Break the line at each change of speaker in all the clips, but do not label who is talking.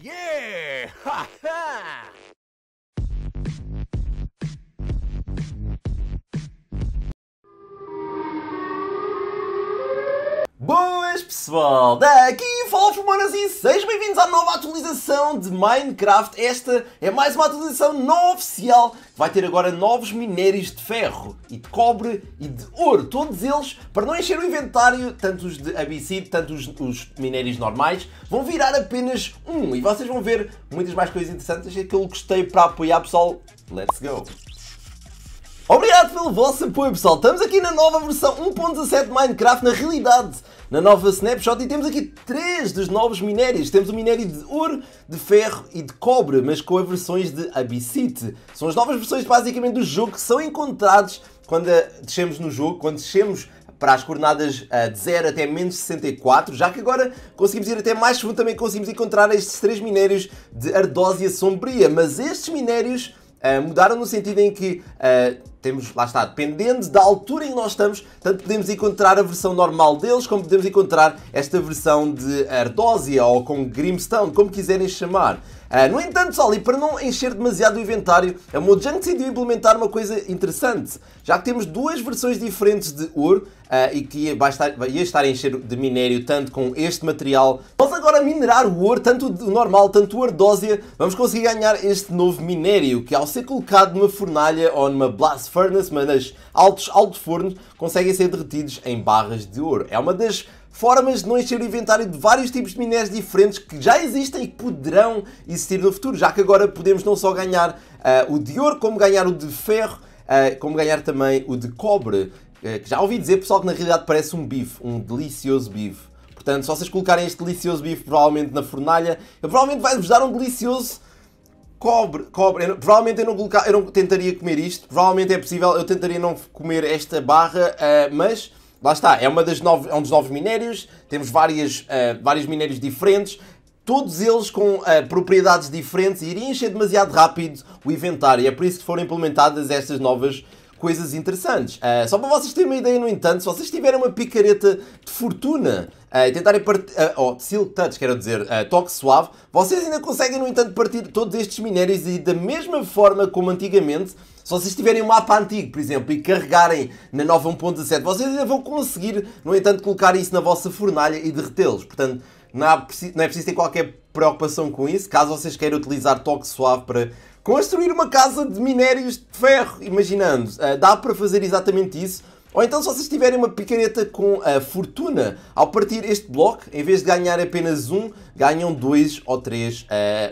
Yeah! Ha ha! Buenas pessoal, daqui fala Fumanas e sejam bem-vindos à nova atualização de Minecraft. Esta é mais uma atualização não oficial que vai ter agora novos minérios de ferro e de cobre e de ouro, todos eles para não encher o inventário, tanto os de abicid, tanto os, os minérios normais, vão virar apenas um e vocês vão ver muitas mais coisas interessantes. Aquilo que eu gostei para apoiar pessoal, let's go! Obrigado pelo vosso apoio, pessoal. Estamos aqui na nova versão 1.17 de Minecraft, na realidade, na nova snapshot, e temos aqui três dos novos minérios. Temos o minério de ouro, de ferro e de cobre, mas com as versões de abyssite. São as novas versões, basicamente, do jogo que são encontrados quando descemos no jogo, quando descemos para as coordenadas eh, de 0 até menos 64, já que agora conseguimos ir até mais fundo, também conseguimos encontrar estes três minérios de ardósia sombria, mas estes minérios uh, mudaram no sentido em que uh, temos, lá está, dependendo da altura em que nós estamos, tanto podemos encontrar a versão normal deles, como podemos encontrar esta versão de Ardósia ou com Grimstone, como quiserem chamar. Uh, no entanto, só ali, para não encher demasiado o inventário, a Mojang decidiu implementar uma coisa interessante. Já que temos duas versões diferentes de ouro uh, e que ia, vai estar, ia estar a encher de minério tanto com este material, vamos agora minerar o ouro, tanto o normal, tanto o ardósia, vamos conseguir ganhar este novo minério que ao ser colocado numa fornalha ou numa blast blast furnace, mas altos, altos fornos conseguem ser derretidos em barras de ouro. É uma das formas de não encher o inventário de vários tipos de minérios diferentes que já existem e poderão existir no futuro, já que agora podemos não só ganhar uh, o de ouro, como ganhar o de ferro, uh, como ganhar também o de cobre, uh, que já ouvi dizer, pessoal, que na realidade parece um bife, um delicioso bife. Portanto, se vocês colocarem este delicioso bife provavelmente na fornalha, ele provavelmente vai-vos dar um delicioso Cobre, cobre. Eu, provavelmente eu não, colocar, eu não tentaria comer isto. Provavelmente é possível, eu tentaria não comer esta barra, uh, mas lá está, é, uma das nove, é um dos nove minérios. Temos várias, uh, vários minérios diferentes todos eles com uh, propriedades diferentes e iria encher demasiado rápido o inventário. E é por isso que foram implementadas estas novas coisas interessantes. Uh, só para vocês terem uma ideia, no entanto, se vocês tiverem uma picareta de fortuna eh, e tentarem partir. Eh, oh, Silk Touch, quero dizer, eh, toque suave, vocês ainda conseguem, no entanto, partir todos estes minérios e da mesma forma como antigamente. Se vocês tiverem um mapa antigo, por exemplo, e carregarem na nova 1.17, vocês ainda vão conseguir, no entanto, colocar isso na vossa fornalha e derretê-los. Portanto, não, há, não, é preciso ter qualquer preocupação com isso, caso vocês queiram utilizar toque suave para construir uma casa de minérios de ferro, imaginando. dá para fazer exatamente isso ou então, se vocês tiverem uma picareta com a fortuna, ao partir este bloco, em vez de ganhar apenas um, ganham dois ou três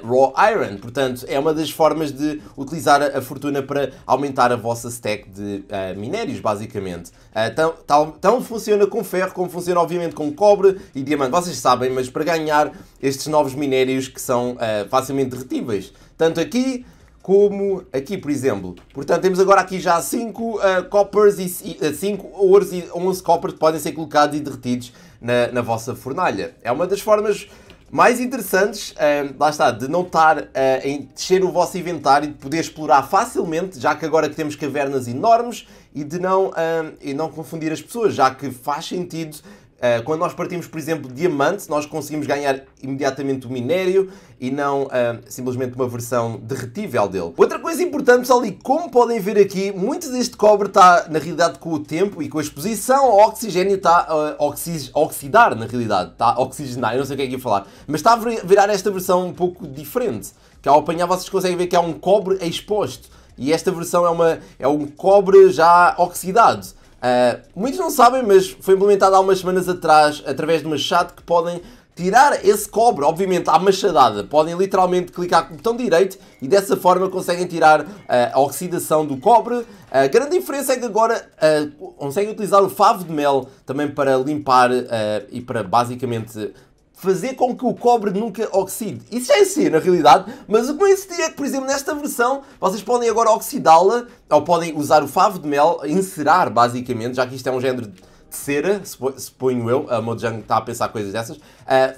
uh, Raw Iron. Portanto, é uma das formas de utilizar a, fortuna para aumentar a vossa stack de uh, minérios, basicamente. Uh, tão, tão, tão, funciona com ferro, como funciona, obviamente, com cobre e diamante. Vocês sabem, mas para ganhar estes novos minérios que são facilmente derretíveis, tanto aqui como aqui, por exemplo. Portanto, temos agora aqui já 5 uh, eh, coppers e 5 uh, ouros e 11 coppers que podem ser colocados e derretidos na, na vossa fornalha. É uma das formas mais interessantes, uh, lá está, de não estar uh, eh, a encher o vosso inventário e de poder explorar facilmente, já que agora que temos cavernas enormes e de não, e não confundir as pessoas, já que faz sentido eh, quando nós partimos, por exemplo, diamante, nós conseguimos ganhar imediatamente o minério e não uh, simplesmente uma versão derretível dele. Outra coisa importante, pessoal, e como podem ver aqui, muito deste cobre está, na realidade, com o tempo e com a exposição ao oxigênio está a uh, eh, oxi oxidar, na realidade. Está a oxigenar, eu não sei o que é que ia falar. Mas está a virar esta versão um pouco diferente. Que ao apanhar vocês conseguem ver que é um cobre exposto. E esta versão é, uma, é um cobre já oxidado. Ah, muitos não sabem, mas foi implementado há umas semanas atrás, através de uma chat, que podem tirar esse cobre, obviamente, à machadada. Podem literalmente clicar com o botão direito e dessa forma conseguem tirar uh, a oxidação do cobre. A uh, grande diferença é que agora ah, conseguem utilizar o favo de mel também para limpar e para basicamente fazer com que o cobre nunca oxide. Isso já é existia na realidade, mas o que é eu existia é que, por exemplo, nesta versão, vocês podem agora oxidá-la, ou podem usar o favo de mel, encerar basicamente, já que isto é um género de cera, suponho eu, a Mojang está a pensar coisas dessas, uh,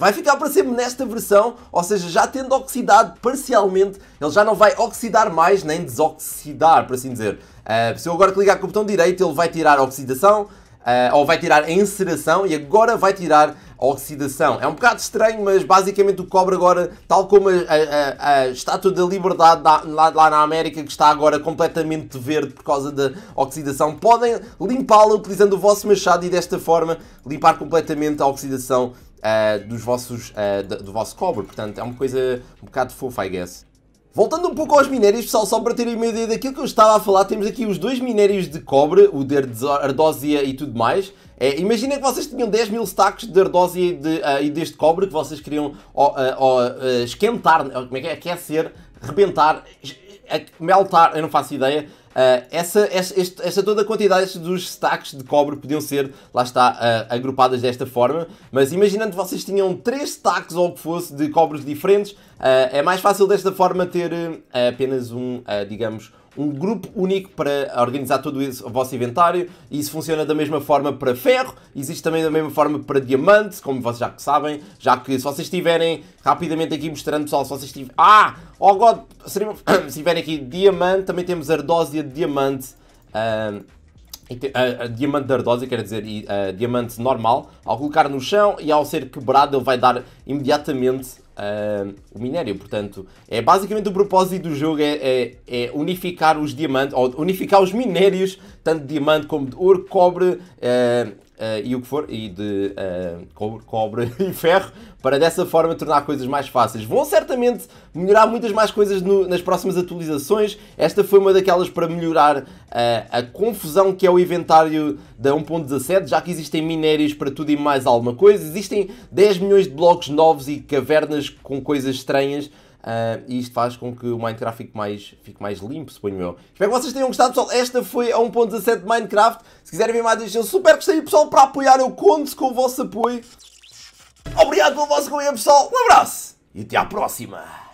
vai ficar para sempre nesta versão, ou seja, já tendo oxidado parcialmente, ele já não vai oxidar mais, nem desoxidar, por assim dizer. Uh, se eu agora clicar com o botão direito, ele vai tirar a oxidação, uh, ou vai tirar a enceração, e agora vai tirar oxidação. É um bocado estranho, mas basicamente o cobre agora, tal como a, a, a estátua da liberdade da, lá, lá, na América, que está agora completamente verde por causa da oxidação, podem limpá-la utilizando o vosso machado e desta forma limpar completamente a oxidação. Uh, dos vossos, uh, ah, do, do vosso cobre, portanto é uma coisa um bocado fofa, I guess. Voltando um pouco aos minérios, pessoal, só para terem uma ideia daquilo que eu estava a falar, temos aqui os dois minérios de cobre, o de ardósia e tudo mais. É, imagina que vocês tinham 10 mil stacks de ardósia e, de, uh, e deste cobre que vocês queriam uh, uh, esquentar, né, como é que é? Aquecer, rebentar, meltar, eu não faço ideia. Ah, essa, esta, esta toda a quantidade dos destaques de cobre podiam ser, lá está, ah, agrupadas desta forma, mas imaginando que vocês tinham três destaques ou o que fosse de cobres diferentes, ah, é mais fácil desta forma ter apenas um, digamos, um grupo único para organizar todo esse, o vosso inventário e isso funciona da mesma forma para ferro, existe também da mesma forma para diamante, como vocês já sabem, já que se vocês tiverem, rapidamente aqui mostrando pessoal, se vocês tiverem, ah, oh god, se tiverem aqui diamante, também temos ardósia de diamante, a, ah, ah, ah, diamante de ardósia, quer dizer, diamante normal, ao colocar no chão e ao ser quebrado ele vai dar imediatamente Uh, o minério, portanto, é basicamente o propósito do jogo é, é, é, unificar os diamantes, ou unificar os minérios, tanto de diamante como de ouro, cobre, uh, uh, e o que for, e de uh, cobre, cobre e ferro, para dessa forma tornar coisas mais fáceis. Vão certamente melhorar muitas mais coisas no, nas próximas atualizações. Esta foi uma daquelas para melhorar uh, a confusão que é o inventário da 1.17, já que existem minérios para tudo e mais alguma coisa. Existem 10 milhões de blocos novos e cavernas com coisas estranhas. Uh, e isto faz com que o Minecraft fique mais, fique mais limpo, suponho eu. Espero que vocês tenham gostado, pessoal. Esta foi a 1.17 de Minecraft. Se quiserem ver mais deixem um super gostei, pessoal, para apoiar. Eu conto com o vosso apoio. Obrigado pelo vosso companhia, pessoal. Um abraço e até à próxima.